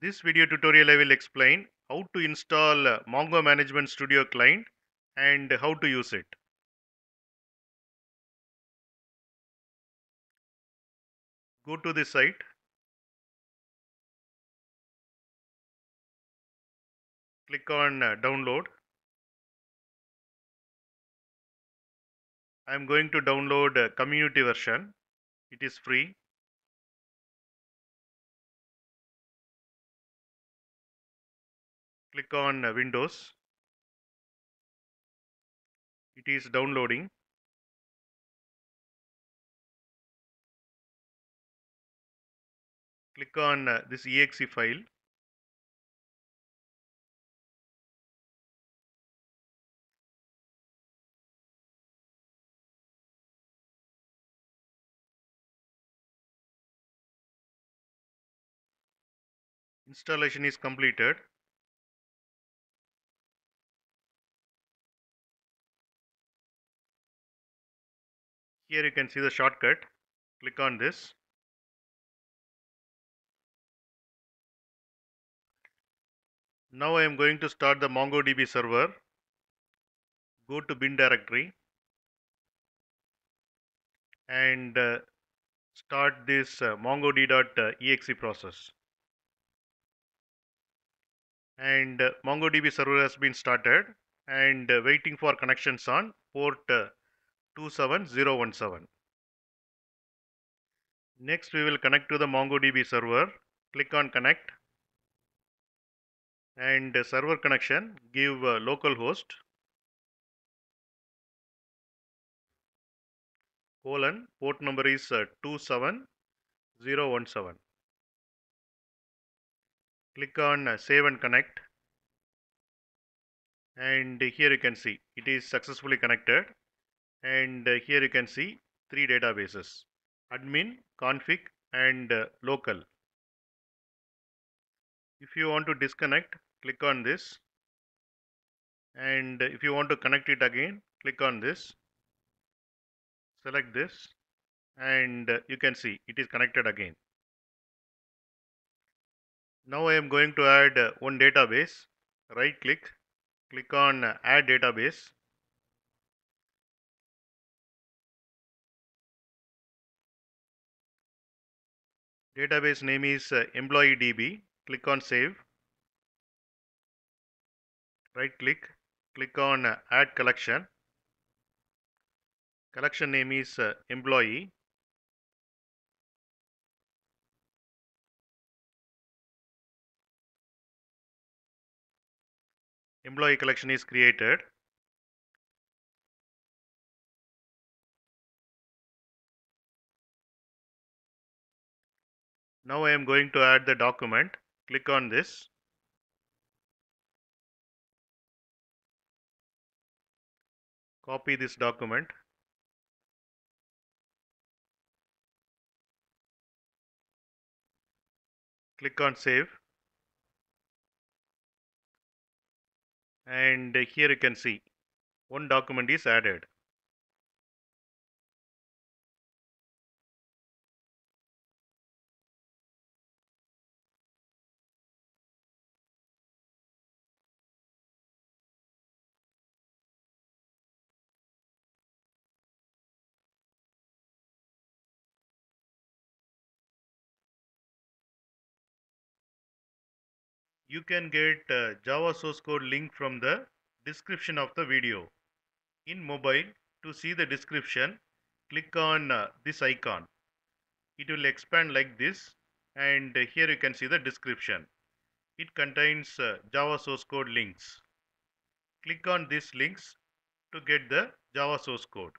this video tutorial I will explain how to install Mongo Management Studio client and how to use it. Go to this site. Click on uh, download. I am going to download uh, community version. It is free. click on uh, Windows. It is downloading. Click on uh, this exe file. installation is completed Here you can see the shortcut. Click on this. Now I am going to start the MongoDB server. Go to bin directory and uh, start this uh, mongod.exe process. And uh, MongoDB server has been started and uh, waiting for connections on port uh, 27017. Next we will connect to the MongoDB server. Click on connect and uh, server connection give uh, Local localhost colon port number is uh, 27017. Click on save and connect and here you can see it is successfully connected and uh, here you can see three databases admin config and uh, local if you want to disconnect click on this and uh, if you want to connect it again click on this select this and you can see it is connected again now I am going to add one database right click click on add database Database name is uh, employee DB. Click on save. Right click. Click on uh, add collection. Collection name is uh, employee. Employee collection is created. Now I am going to add the document. Click on this. Copy this document. Click on save. And here you can see one document is added. you can get uh, Java source code link from the description of the video. In mobile, to see the description, click on uh, this icon. It will expand like this and uh, here you can see the description. It contains uh, Java source code links. Click on these links to get the Java source code.